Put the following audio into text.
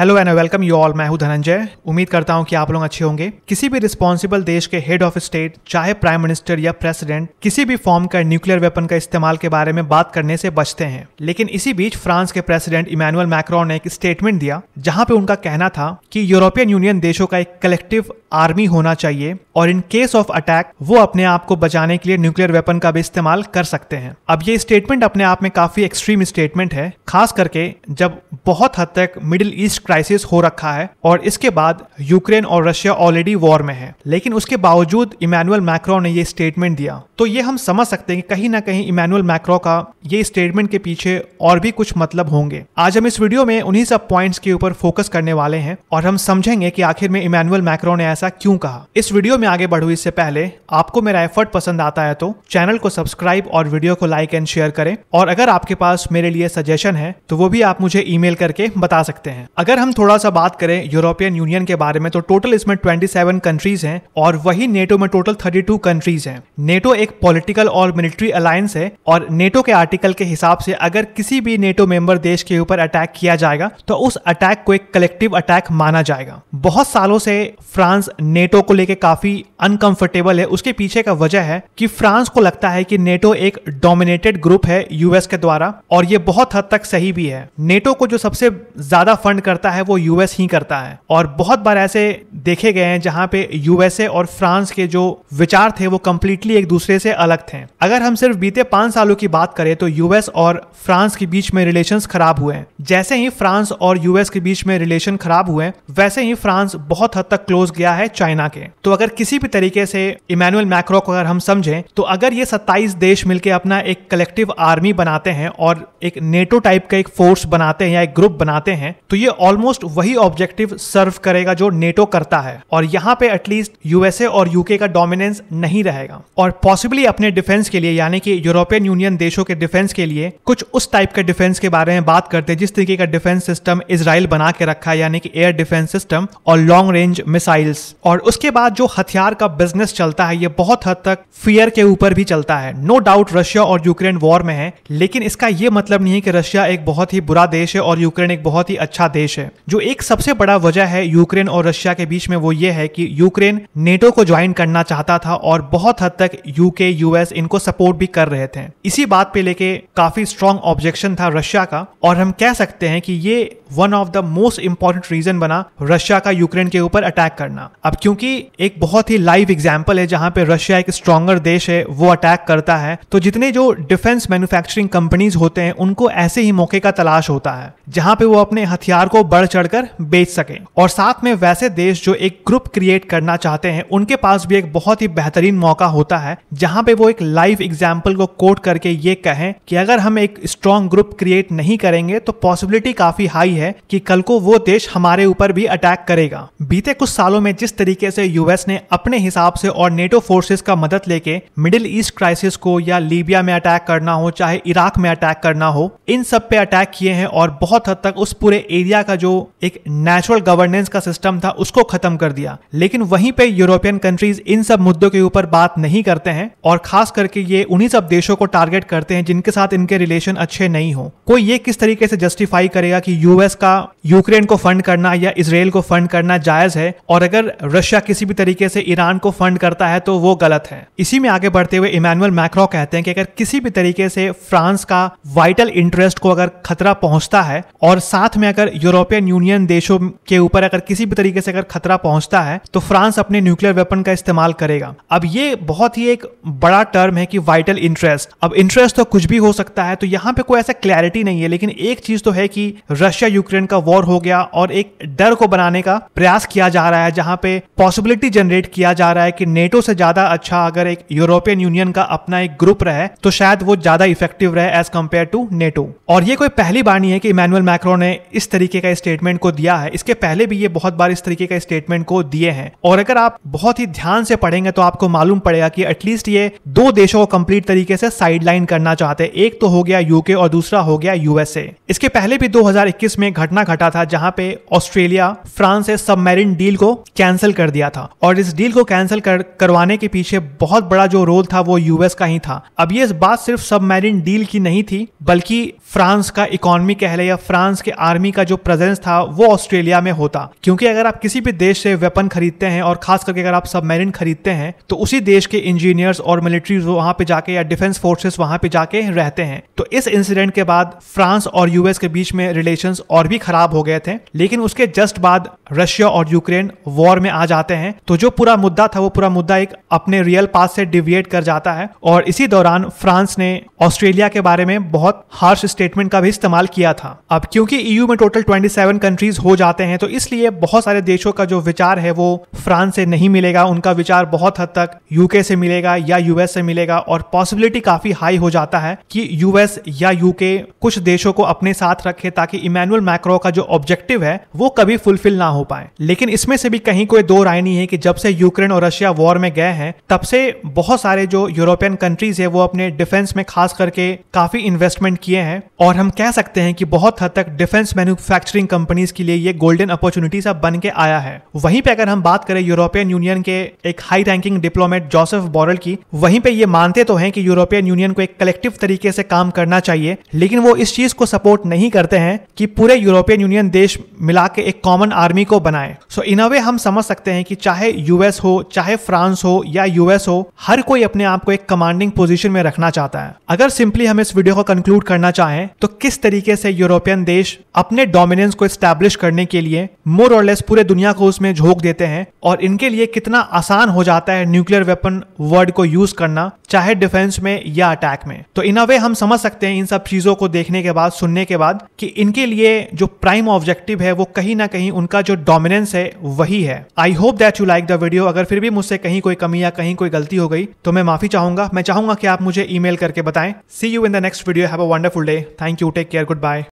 hello and welcome you all मैं हूं धनंजय उम्मीद करता हूं कि आप लोग अच्छे होंगे किसी भी रिस्पॉन्सिबल देश के हेड ऑफ स्टेट चाहे प्राइम मिनिस्टर या प्रेसिडेंट किसी भी फॉर्म का न्यूक्लियर वेपन का इस्तेमाल के बारे में बात करने से बचते हैं लेकिन इसी बीच फ्रांस के प्रेसिडेंट इमानुअल मैक्रॉन ने एक स्टेटमेंट दिया जहां पे उनका कहना था कि यूरोपियन यूनियन देशों का एक कलेक्टिव आर्मी होना चाहिए और इन केस ऑफ अटैक वो अपने आप को बचाने के लिए न्यूक्लियर वेपन का भी इस्तेमाल कर सकते हैं अब ये स्टेटमेंट अपने आप में काफी एक्सट्रीम स्टेटमेंट है खास करके जब बहुत हद तक मिडिल ईस्ट क्राइसिस हो रखा है और इसके बाद यूक्रेन और रशिया ऑलरेडी वॉर में है लेकिन उसके बावजूद इमानुअल मैक्रो ने ये स्टेटमेंट दिया तो ये हम समझ सकते हैं कि कहीं ना कहीं इमानुअल मैक्रो का ये स्टेटमेंट के पीछे और भी कुछ मतलब होंगे आज हम इस वीडियो में उन्हीं सब पॉइंट्स के ऊपर फोकस करने वाले हैं और हम समझेंगे कि आखिर में इमानुअल मैक्रो ने ऐसा क्यों कहा इस वीडियो में आगे बढ़ू इससे पहले आपको मेरा एफर्ट पसंद आता है तो चैनल को सब्सक्राइब और वीडियो को लाइक एंड शेयर करें और अगर आपके पास मेरे लिए सजेशन है तो वो भी आप मुझे ई करके बता सकते हैं अगर हम थोड़ा सा बात करें यूरोपियन यूनियन के बारे में तो टोटल इसमें ट्वेंटी कंट्रीज है और वही नेटो में टोटल थर्टी कंट्रीज है नेटो एक पोलिटिकल और मिलिट्री अलायंस है और नेटो के आर्टिकल के हिसाब से अगर किसी भी नेटो मेंबर देश के ऊपर अटैक किया जाएगा तो उस अटैक को एक कलेक्टिव अटैक माना जाएगा बहुत सालों से फ्रांस नेटो को लेकर काफी काफी अनकंफर्टेबल है उसके पीछे का वजह है कि फ्रांस को लगता है कि नेटो एक डोमिनेटेड ग्रुप है यूएस के द्वारा और ये बहुत हद तक सही भी है नेटो को जो सबसे ज्यादा फंड करता है वो यूएस ही करता है और बहुत बार ऐसे देखे गए हैं जहां पे यूएसए और फ्रांस के जो विचार थे वो कम्प्लीटली एक दूसरे से अलग थे अगर हम सिर्फ बीते पांच सालों की बात करें तो यूएस और फ्रांस के बीच में रिलेशन खराब हुए हैं जैसे ही फ्रांस और यूएस के बीच में रिलेशन खराब हुए वैसे ही फ्रांस बहुत हद तक क्लोज गया है चाइना के तो अगर किसी भी तरीके से इमानुअल मैक्रो को अगर हम समझें तो अगर ये 27 देश मिलकर अपना एक कलेक्टिव आर्मी बनाते हैं और एक नेटो टाइप का एक फोर्स बनाते हैं या एक ग्रुप बनाते हैं तो ये ऑलमोस्ट वही ऑब्जेक्टिव सर्व करेगा जो नेटो करता है और यहाँ पे एटलीस्ट यूएसए और यूके का डोमिनेंस नहीं रहेगा और पॉसिबली अपने डिफेंस के लिए यानी कि यूरोपियन यूनियन देशों के डिफेंस के लिए कुछ उस टाइप के डिफेंस के बारे में बात करते हैं जिस तरीके का डिफेंस सिस्टम इसराइल बना के रखा है यानी कि एयर डिफेंस सिस्टम और लॉन्ग रेंज मिसाइल्स और उसके बाद जो हथ हथियार का बिजनेस चलता है ये बहुत हद तक फियर के ऊपर भी चलता है नो डाउट रशिया और यूक्रेन वॉर में है लेकिन इसका ये मतलब नहीं है कि रशिया एक बहुत ही बुरा देश है और यूक्रेन एक बहुत ही अच्छा देश है जो एक सबसे बड़ा वजह है यूक्रेन और रशिया के बीच में वो ये है कि यूक्रेन नेटो को ज्वाइन करना चाहता था और बहुत हद तक यूके यूएस इनको सपोर्ट भी कर रहे थे इसी बात पे लेके काफी स्ट्रांग ऑब्जेक्शन था रशिया का और हम कह सकते हैं कि ये one of the most important reason बना रशिया का यूक्रेन के ऊपर अटैक करना अब क्योंकि एक बहुत बहुत ही लाइव एग्जाम्पल है जहां पे रशिया एक स्ट्रॉगर देश है वो अटैक करता है तो जितने जो डिफेंस मैन्युफैक्चरिंग कंपनीज होते हैं उनको ऐसे ही मौके का तलाश होता है जहां पे वो अपने हथियार को बढ़ चढ़कर बेच सके और साथ में वैसे देश जो एक ग्रुप क्रिएट करना चाहते हैं उनके पास भी एक बहुत ही बेहतरीन मौका होता है जहां पे वो एक लाइव एग्जाम्पल को कोट करके ये कहें कि अगर हम एक स्ट्रॉन्ग ग्रुप क्रिएट नहीं करेंगे तो पॉसिबिलिटी काफी हाई है कि कल को वो देश हमारे ऊपर भी अटैक करेगा बीते कुछ सालों में जिस तरीके से यूएस ने अपने हिसाब से और नेटो फोर्सेस का मदद लेके मिडिल ईस्ट क्राइसिस को या लीबिया में अटैक करना हो चाहे इराक में अटैक करना हो इन सब पे अटैक किए हैं और बहुत हद तक उस पूरे एरिया का जो एक नेचुरल गवर्नेंस का सिस्टम था उसको खत्म कर दिया लेकिन वहीं पे यूरोपियन कंट्रीज इन सब मुद्दों के ऊपर बात नहीं करते हैं और खास करके ये उन्हीं सब देशों को टारगेट करते हैं जिनके साथ इनके रिलेशन अच्छे नहीं हो कोई ये किस तरीके से जस्टिफाई करेगा कि यूएस का यूक्रेन को फंड करना या इसराइल को फंड करना जायज है और अगर रशिया किसी भी तरीके से से ईरान को फंड करता है तो वो गलत है इसी में आगे बढ़ते हुए इमानुअल मैक्रो कहते हैं कि अगर किसी भी तरीके से फ्रांस का वाइटल इंटरेस्ट को अगर खतरा पहुंचता है और साथ में अगर यूरोपियन यूनियन देशों के ऊपर अगर किसी भी तरीके से अगर खतरा पहुंचता है तो फ्रांस अपने न्यूक्लियर वेपन का इस्तेमाल करेगा अब ये बहुत ही एक बड़ा टर्म है कि वाइटल इंटरेस्ट अब इंटरेस्ट तो कुछ भी हो सकता है तो यहाँ पे कोई ऐसा क्लैरिटी नहीं है लेकिन एक चीज तो है कि रशिया यूक्रेन का वॉर हो गया और एक डर को बनाने का प्रयास किया जा रहा है जहां पे पॉसिबिलिटी जनरेट किया जा रहा है कि नेटो से ज्यादा अच्छा अगर एक यूरोपियन यूनियन का अपना एक ग्रुप रहे तो शायद वो ज्यादा इफेक्टिव रहे एज कम्पेयर टू नेटो और ये कोई पहली बार नहीं है कि इमैनुअल मैक्रो ने इस तरीके का स्टेटमेंट को दिया है इसके पहले भी ये बहुत बार इस तरीके का स्टेटमेंट को दिए हैं और अगर आप बहुत ही ध्यान से पढ़ेंगे तो आपको मालूम पड़ेगा कि एटलीस्ट ये दो देशों को कंप्लीट तरीके से साइडलाइन करना चाहते हैं एक तो हो गया यूके और दूसरा हो गया यूएसए इसके पहले भी 2021 में घटना घटा था जहां पे ऑस्ट्रेलिया फ्रांस से सबमेरिन डील को कैंसिल कर दिया था और इस डील को कैंसिल कर, करवाने के पीछे बहुत बड़ा जो रोल था वो यूएस का ही था अब ये बात सिर्फ सब डील की नहीं थी बल्कि फ्रांस का इकोनॉमी कहले या फ्रांस के आर्मी का जो प्रेजेंस था वो ऑस्ट्रेलिया में होता क्योंकि अगर आप किसी भी देश से वेपन खरीदते हैं और खास करके अगर आप सब खरीदते हैं तो उसी देश के इंजीनियर्स और मिलिट्री वहां पे जाके या डिफेंस फोर्सेस वहां पे जाके रहते हैं तो इस इंसिडेंट के बाद फ्रांस और यूएस के बीच में रिलेशन और भी खराब हो गए थे लेकिन उसके जस्ट बाद रशिया और यूक्रेन वॉर में आ जाते हैं तो जो पूरा मुद्दा था वो पूरा मुद्दा एक अपने रियल पास से डिविएट कर जाता है और इसी दौरान फ्रांस ने ऑस्ट्रेलिया के बारे में बहुत हार्श स्टेटमेंट का भी इस्तेमाल किया था अब क्योंकि ईयू e में टोटल 27 कंट्रीज हो जाते हैं तो इसलिए बहुत सारे देशों का जो विचार है वो फ्रांस से नहीं मिलेगा उनका विचार बहुत हद तक यूके से मिलेगा या यूएस से मिलेगा और पॉसिबिलिटी काफी हाई हो जाता है कि यूएस या यूके कुछ देशों को अपने साथ रखे ताकि इमैनुअल मैक्रो का जो ऑब्जेक्टिव है वो कभी फुलफिल ना हो पाए लेकिन इसमें से भी कहीं कोई दो राय नहीं है कि जब से से यूक्रेन और रशिया वॉर में गए हैं तब से बहुत सारे जो यूरोपियन कंट्रीज है वो अपने डिफेंस में खास करके काफी इन्वेस्टमेंट किए हैं और हम कह सकते हैं कि बहुत हद तक डिफेंस मैन्युफैक्चरिंग कंपनीज के लिए ये गोल्डन अपॉर्चुनिटी सा बन के आया है वहीं पे अगर हम बात करें यूरोपियन यूनियन के एक high ranking diplomat Joseph Borrell की वहीं पे ये मानते तो हैं कि यूरोपियन यूनियन को एक कलेक्टिव तरीके से काम करना चाहिए लेकिन वो इस चीज को सपोर्ट नहीं करते हैं कि पूरे यूरोपियन यूनियन देश मिला के एक कॉमन आर्मी को बनाए सो इन अ वे हम समझ सकते हैं कि चाहे यू यूएस हो चाहे फ्रांस हो या यूएस हो हर कोई अपने आप को एक कमांडिंग पोजीशन में रखना चाहता है अगर सिंपली हम इस वीडियो को कंक्लूड करना चाहें तो किस तरीके से यूरोपियन देश अपने डोमिनेंस को स्टैब्लिश करने के लिए मोर और लेस पूरे दुनिया को उसमें झोंक देते हैं और इनके लिए कितना आसान हो जाता है न्यूक्लियर वेपन वर्ड को यूज करना चाहे डिफेंस में या अटैक में तो इन अ वे हम समझ सकते हैं इन सब चीजों को देखने के बाद सुनने के बाद कि इनके लिए जो प्राइम ऑब्जेक्टिव है वो कहीं ना कहीं उनका जो डोमिनेंस है वही है I hope that you like the video अगर फिर भी मुझसे कहीं कोई कमी या कहीं कोई गलती हो गई तो मैं माफी चाहूंगा मैं चाहूंगा कि आप मुझे ईमेल करके बताएं see you in the next video have a wonderful day thank you take care good bye